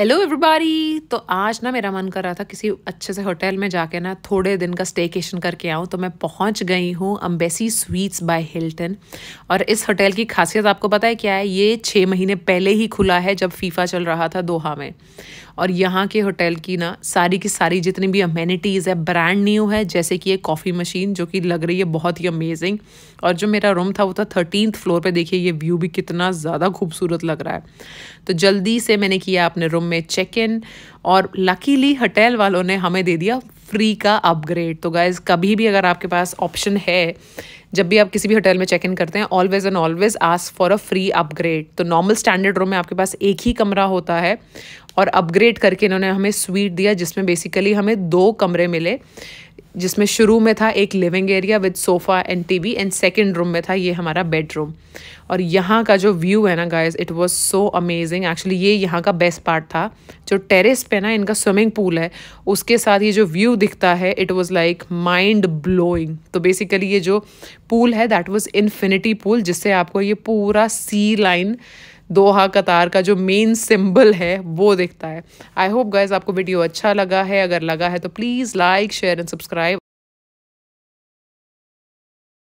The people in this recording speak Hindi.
हेलो एवरीबॉडी तो आज ना मेरा मन कर रहा था किसी अच्छे से होटल में जाके ना थोड़े दिन का स्टेकेशन करके आऊँ तो मैं पहुँच गई हूँ अम्बेसी स्वीट्स बाय हिल्टन और इस होटल की खासियत आपको पता है क्या है ये छः महीने पहले ही खुला है जब फीफा चल रहा था दोहा में और यहाँ के होटल की ना सारी की सारी जितनी भी अमेनिटीज़ है ब्रांड न्यू है जैसे कि ये कॉफ़ी मशीन जो कि लग रही है बहुत ही अमेजिंग और जो मेरा रूम था वो था थर्टीन फ्लोर पर देखिए ये व्यू भी कितना ज़्यादा खूबसूरत लग रहा है तो जल्दी से मैंने किया अपने रूम మే చెక్ ఇన్ اور లక్కీలీ హటెల్ వాలోనే హమే దే దియా ఫ్రీ కా అప్గ్రేడ్ తో గైస్ కబీ బి అగర్ ఆప్కే పాస్ ఆప్షన్ హై జబ్ బి ఆప్ కিসি బి హటెల్ మే చెక్ ఇన్ కర్తే హై always and always ask for a free upgrade తో నార్మల్ స్టాండర్డ్ రూమ్ మే ఆప్కే పాస్ ఏక్ హి కమరా హోతా హై ఔర్ అప్గ్రేడ్ కర్కే ఇనోనే హమే సూట్ దేయా జਿਸమే బేసికల్లీ హమే 2 కమరే మిలే जिसमें शुरू में था एक living area with sofa and TV and second room में था ये हमारा बेडरूम और यहाँ का जो व्यू है ना guys it was so amazing actually ये यहाँ का बेस्ट पार्ट था जो टेरेस पे ना इनका स्विमिंग पूल है उसके साथ ये जो व्यू दिखता है it was like mind blowing तो बेसिकली ये जो पूल है दैट वाज इन्फिनिटी पूल जिससे आपको ये पूरा सी लाइन दोहा कतार का जो मेन सिंबल है वो दिखता है आई होप गाइज आपको वीडियो अच्छा लगा है अगर लगा है तो please like share and subscribe